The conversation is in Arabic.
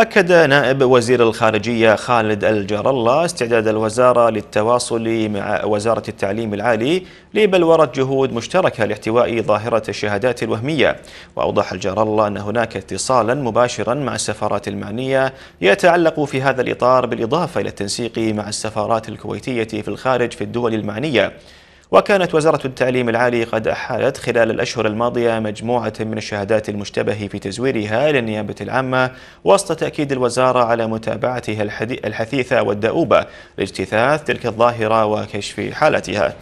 أكد نائب وزير الخارجية خالد الجار الله استعداد الوزارة للتواصل مع وزارة التعليم العالي لبلورة جهود مشتركة لاحتواء ظاهرة الشهادات الوهمية وأوضح الجار الله أن هناك اتصالا مباشرا مع السفارات المعنية يتعلق في هذا الإطار بالإضافة إلى التنسيق مع السفارات الكويتية في الخارج في الدول المعنية وكانت وزارة التعليم العالي قد أحالت خلال الأشهر الماضية مجموعة من الشهادات المشتبه في تزويرها للنيابة العامة وسط تأكيد الوزارة على متابعتها الحثيثة والدؤوبة لاجتثاث تلك الظاهرة وكشف حالتها